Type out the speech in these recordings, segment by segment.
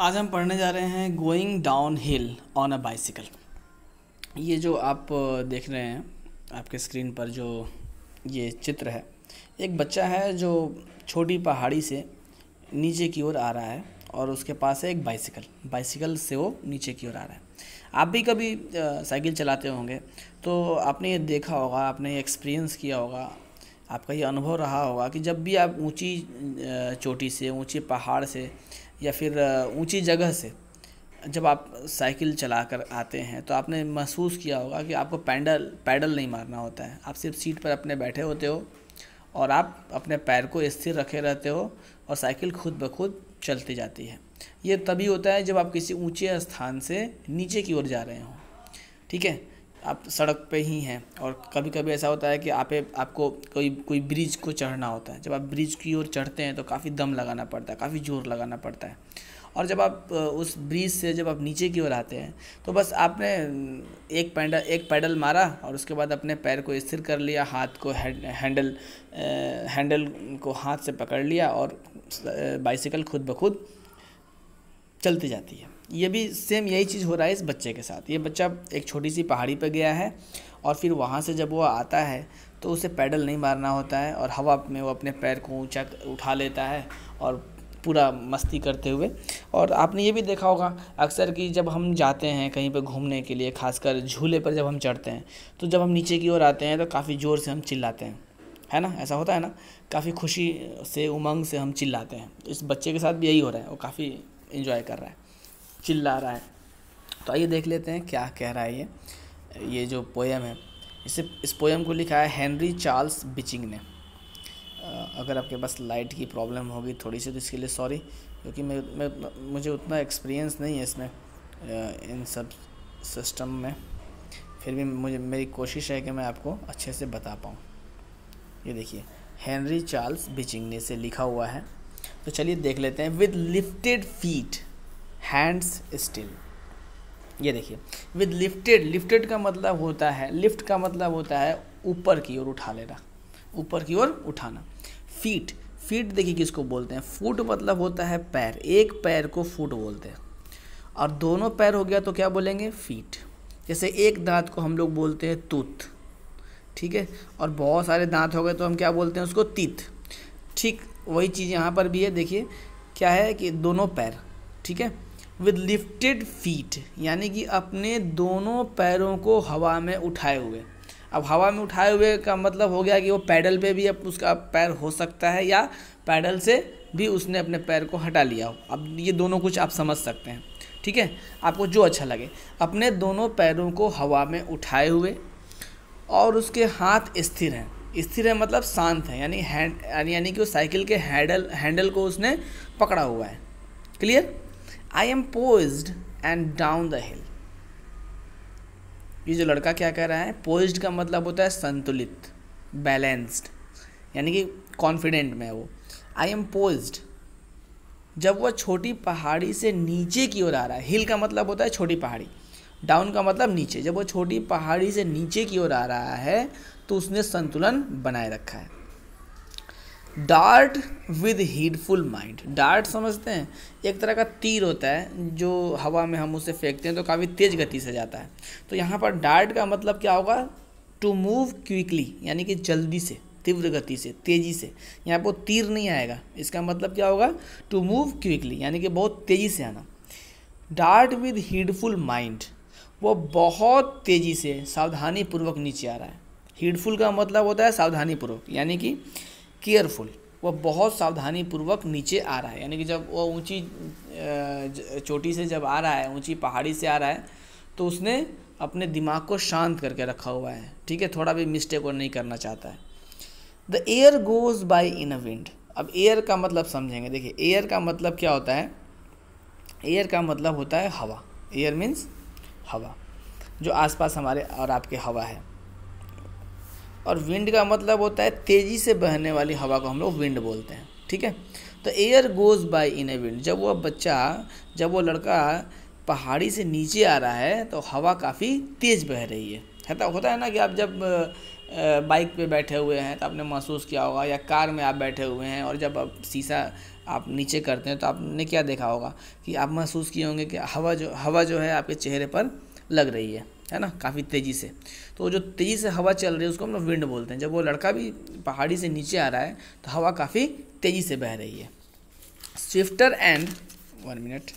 आज हम पढ़ने जा रहे हैं going down hill on a bicycle ये जो आप देख रहे हैं आपके स्क्रीन पर जो ये चित्र है एक बच्चा है जो छोटी पहाड़ी से नीचे की ओर आ रहा है और उसके पास है एक बाइसिकल बाइसिकल से वो नीचे की ओर आ रहा है आप भी कभी साइकिल चलाते होंगे तो आपने ये देखा होगा आपने ये एक्सपीरियंस किया होगा आपका ये अनुभव रहा होगा कि जब भी आप ऊंची चोटी से ऊंची पहाड़ से या फिर ऊंची जगह से जब आप साइकिल चला कर आते हैं तो आपने महसूस किया होगा कि आपको पैडल पैडल नहीं मारना होता है आप सिर्फ सीट पर अपने बैठे होते हो और आप अपने पैर को स्थिर रखे रहते हो और साइकिल खुद ब खुद चलती जाती है ये तभी होता है जब आप किसी ऊंचे स्थान से नीचे की ओर जा रहे हो ठीक है आप सड़क पे ही हैं और कभी कभी ऐसा होता है कि आप आपको कोई कोई ब्रिज को चढ़ना होता है जब आप ब्रिज की ओर चढ़ते हैं तो काफ़ी दम लगाना पड़ता है काफ़ी जोर लगाना पड़ता है और जब आप उस ब्रिज से जब आप नीचे की ओर आते हैं तो बस आपने एक पैडल एक पैडल मारा और उसके बाद अपने पैर को स्थिर कर लिया हाथ को हैंडल हैंडल को हाथ से पकड़ लिया और बाइसिकल खुद ब खुद चलती जाती है ये भी सेम यही चीज़ हो रहा है इस बच्चे के साथ ये बच्चा एक छोटी सी पहाड़ी पर गया है और फिर वहाँ से जब वो आता है तो उसे पैडल नहीं मारना होता है और हवा में वो अपने पैर को ऊँचा उठा लेता है और पूरा मस्ती करते हुए और आपने ये भी देखा होगा अक्सर कि जब हम जाते हैं कहीं पर घूमने के लिए खासकर झूले पर जब हम चढ़ते हैं तो जब हम नीचे की ओर आते हैं तो काफ़ी ज़ोर से हम चिल्लाते हैं है ना ऐसा होता है ना काफ़ी खुशी से उमंग से हम चिल्लाते हैं इस बच्चे के साथ भी यही हो रहा है वो काफ़ी इंजॉय कर रहा है चिल्ला रहा है तो आइए देख लेते हैं क्या कह रहा है ये ये जो पोएम है इसे इस पोएम को लिखा है हेनरी चार्ल्स बिचिंग ने अगर आपके पास लाइट की प्रॉब्लम होगी थोड़ी सी तो इसके लिए सॉरी क्योंकि मैं, मैं मुझे उतना एक्सपीरियंस नहीं है इसमें इन सब सिस्टम में फिर भी मुझे मेरी कोशिश है कि मैं आपको अच्छे से बता पाऊँ ये देखिए हेनरी चार्ल्स बिचिंग ने से लिखा हुआ है तो चलिए देख लेते हैं with lifted feet hands still ये देखिए विद लिफ्टेड लिफ्टेड का मतलब होता है लिफ्ट का मतलब होता है ऊपर की ओर उठा लेना ऊपर की ओर उठाना फीट फीट देखिए किसको बोलते हैं फुट मतलब होता है पैर एक पैर को फुट बोलते हैं और दोनों पैर हो गया तो क्या बोलेंगे फीट जैसे एक दांत को हम लोग बोलते हैं तूत ठीक है और बहुत सारे दांत हो गए तो हम क्या बोलते हैं उसको तीत ठीक वही चीज़ यहाँ पर भी है देखिए क्या है कि दोनों पैर ठीक है विद लिफ्टेड फीट यानी कि अपने दोनों पैरों को हवा में उठाए हुए अब हवा में उठाए हुए का मतलब हो गया कि वो पैडल पे भी अब उसका पैर हो सकता है या पैडल से भी उसने अपने पैर को हटा लिया हो अब ये दोनों कुछ आप समझ सकते हैं ठीक है आपको जो अच्छा लगे अपने दोनों पैरों को हवा में उठाए हुए और उसके हाथ स्थिर हैं स्थिर है मतलब शांत है यानी हैंड यानी कि उस साइकिल के हैंडल हैंडल को उसने पकड़ा हुआ है clear I am poised and down the hill ये जो लड़का क्या कह रहा है पोज्ड का मतलब होता है संतुलित बैलेंस्ड यानी कि कॉन्फिडेंट में है वो आई एम पोज्ड जब वह छोटी पहाड़ी से नीचे की ओर आ रहा है हिल का मतलब होता है छोटी पहाड़ी डाउन का मतलब नीचे जब वो छोटी पहाड़ी से नीचे की ओर आ रहा है तो उसने संतुलन बनाए रखा है dart with heedful mind dart समझते हैं एक तरह का तीर होता है जो हवा में हम उसे फेंकते हैं तो काफ़ी तेज़ गति से जाता है तो यहाँ पर डार्ट का मतलब क्या होगा टू मूव क्विकली यानी कि जल्दी से तीव्र गति से तेज़ी से यहाँ पर तीर नहीं आएगा इसका मतलब क्या होगा टू मूव क्विकली यानी कि बहुत तेज़ी से आना डार्ट विद हीडफुल माइंड वो बहुत तेज़ी से सावधानी पूर्वक नीचे आ रहा है हीडफुल का मतलब होता है सावधानी पूर्वक यानी कि केयरफुल वो बहुत सावधानी पूर्वक नीचे आ रहा है यानी कि जब वो ऊंची चोटी से जब आ रहा है ऊंची पहाड़ी से आ रहा है तो उसने अपने दिमाग को शांत करके रखा हुआ है ठीक है थोड़ा भी मिस्टेक वो नहीं करना चाहता है the air goes by in a wind अब एयर का मतलब समझेंगे देखिए एयर का मतलब क्या होता है एयर का मतलब होता है हवा एयर मीन्स हवा जो आसपास हमारे और आपके हवा है और विंड का मतलब होता है तेज़ी से बहने वाली हवा को हम लोग विंड बोलते हैं ठीक है तो air goes by in a wind जब वह बच्चा जब वो लड़का पहाड़ी से नीचे आ रहा है तो हवा काफ़ी तेज़ बह रही है है तो, होता है ना कि आप जब बाइक पे बैठे हुए हैं तो आपने महसूस किया होगा या कार में आप बैठे हुए हैं और जब आप शीशा आप नीचे करते हैं तो आपने क्या देखा होगा कि आप महसूस किए होंगे कि हवा जो हवा जो है आपके चेहरे पर लग रही है है ना काफ़ी तेज़ी से तो जो तेज़ी से हवा चल रही है उसको हम लोग विंड बोलते हैं जब वो लड़का भी पहाड़ी से नीचे आ रहा है तो हवा काफ़ी तेज़ी से बह रही है swifter and one minute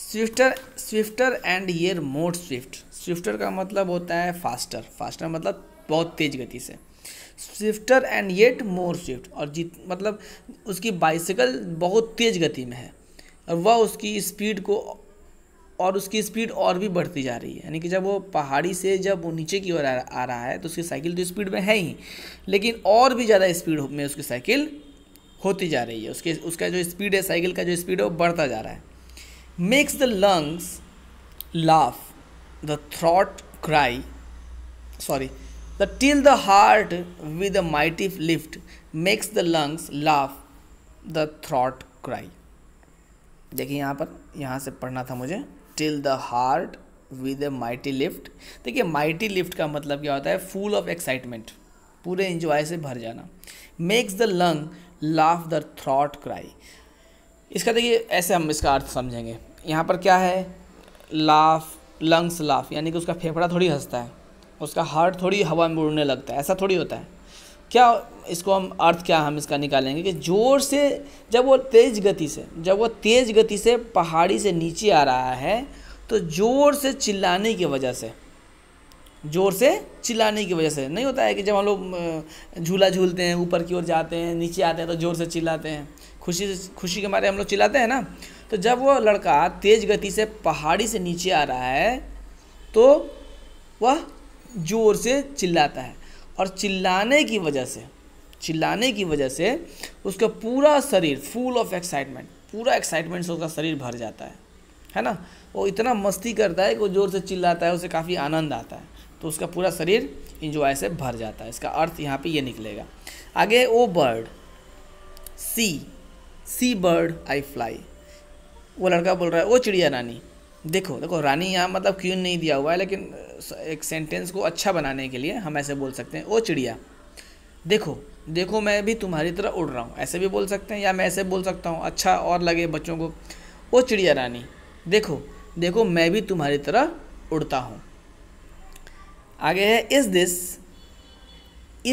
swifter swifter and yet more swift swifter का मतलब होता है फास्टर फास्टर मतलब बहुत तेज़ गति से swifter and yet more swift और जित मतलब उसकी बाइसिकल बहुत तेज़ गति में है और वह उसकी स्पीड को और उसकी स्पीड और भी बढ़ती जा रही है यानी कि जब वो पहाड़ी से जब वो नीचे की ओर आ रहा है तो उसकी साइकिल तो स्पीड में है ही लेकिन और भी ज़्यादा स्पीड में उसकी साइकिल होती जा रही है उसके उसका जो स्पीड है साइकिल का जो स्पीड है वो बढ़ता जा रहा है makes the lungs laugh the throat cry sorry the till the heart with a mighty lift makes the lungs laugh the throat cry देखिए यहाँ पर यहाँ से पढ़ना था मुझे till the heart with a mighty lift देखिए माइटी लिफ्ट का मतलब क्या होता है फुल ऑफ एक्साइटमेंट पूरे इंजॉय से भर जाना makes the lung laugh the throat cry इसका देखिए ऐसे हम इसका अर्थ समझेंगे यहाँ पर क्या है लाफ लंग्स लाफ यानी कि उसका फेफड़ा थोड़ी हंसता है उसका हार्ट थोड़ी हवा में उड़ने लगता है ऐसा थोड़ी होता है क्या इसको हम अर्थ क्या हम इसका निकालेंगे कि ज़ोर से जब वो तेज़ गति से जब वो तेज़ गति से पहाड़ी से नीचे आ रहा है तो ज़ोर से चिल्लाने की वजह से ज़ोर से चिल्लाने की वजह से नहीं होता है कि जब हम लोग झूला झूलते हैं ऊपर की ओर जाते हैं नीचे आते हैं तो ज़ोर से चिल्लाते हैं खुशी से खुशी के मारे हम लोग चिल्लाते हैं ना तो जब वो लड़का तेज़ गति से पहाड़ी से नीचे आ रहा है तो वह ज़ोर से चिल्लाता है और चिल्लाने की वजह से चिल्लाने की वजह से उसका पूरा शरीर फुल ऑफ एक्साइटमेंट पूरा एक्साइटमेंट से उसका शरीर भर जाता है है ना वो इतना मस्ती करता है कि वो ज़ोर से चिल्लाता है उसे काफ़ी आनंद आता है तो उसका पूरा शरीर इंजॉय से भर जाता है इसका अर्थ यहाँ पे ये निकलेगा आगे O bird see see bird I fly वो लड़का बोल रहा है ओ चिड़िया रानी देखो देखो रानी यहाँ मतलब क्यों नहीं दिया हुआ है लेकिन एक सेंटेंस को अच्छा बनाने के लिए हम ऐसे बोल सकते हैं ओ चिड़िया देखो देखो मैं भी तुम्हारी तरह उड़ रहा हूँ ऐसे भी बोल सकते हैं या मैं ऐसे बोल सकता हूँ अच्छा और लगे बच्चों को ओ चिड़िया रानी देखो देखो मैं भी तुम्हारी तरह उड़ता हूँ आगे है is this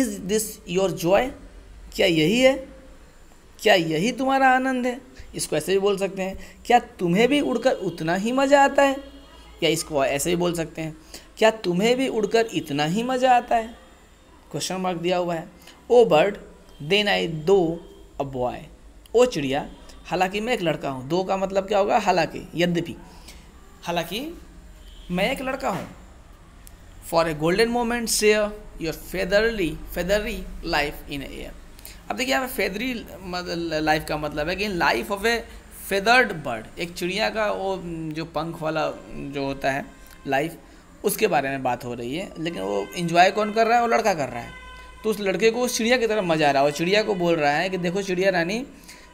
is this your joy क्या यही है क्या यही तुम्हारा आनंद है इसको ऐसे भी बोल सकते हैं क्या तुम्हें भी उड़कर उतना ही मज़ा आता है या इसको ऐसे भी बोल सकते हैं क्या तुम्हें भी उड़कर इतना ही मज़ा आता है क्वेश्चन मार्क दिया हुआ है ओ बर्ड देन आई दो अ बॉय ओ चिड़िया हालांकि मैं एक लड़का हूँ दो का मतलब क्या होगा हालांकि यद्यपि हालांकि मैं एक लड़का हूँ for a golden moment share your featherly feathery life in air अब देखिए यहाँ फेदरी लाइफ का मतलब है कि life of a feathered bird एक चिड़िया का वो जो पंख वाला जो होता है लाइफ उसके बारे में बात हो रही है लेकिन वो इंजॉय कौन कर रहा है वो लड़का कर रहा है तो उस लड़के को उस चिड़िया की तरफ मज़ा आ रहा है और चिड़िया को बोल रहा है कि देखो चिड़िया रानी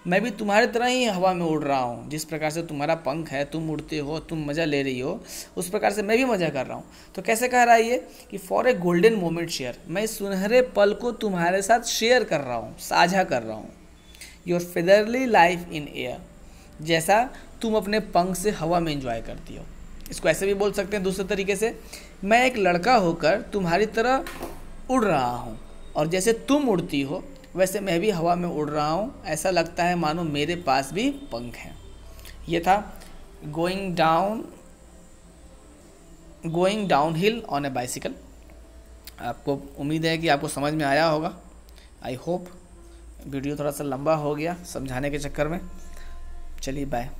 मैं भी तुम्हारी तरह ही हवा में उड़ रहा हूँ जिस प्रकार से तुम्हारा पंख है तुम उड़ते हो तुम मज़ा ले रही हो उस प्रकार से मैं भी मज़ा कर रहा हूँ तो कैसे कह रहा है ये कि for a golden moment share मैं इस सुनहरे पल को तुम्हारे साथ शेयर कर रहा हूँ साझा कर रहा हूँ your featherly life in air जैसा तुम अपने पंख से हवा में इंजॉय करती हो इसको ऐसे भी बोल सकते हैं दूसरे तरीके से मैं एक लड़का होकर तुम्हारी तरह उड़ रहा हूँ और जैसे तुम उड़ती हो वैसे मैं भी हवा में उड़ रहा हूँ ऐसा लगता है मानो मेरे पास भी पंख हैं ये था going down going down hill on a bicycle आपको उम्मीद है कि आपको समझ में आया होगा आई होप वीडियो थोड़ा सा लंबा हो गया समझाने के चक्कर में चलिए बाय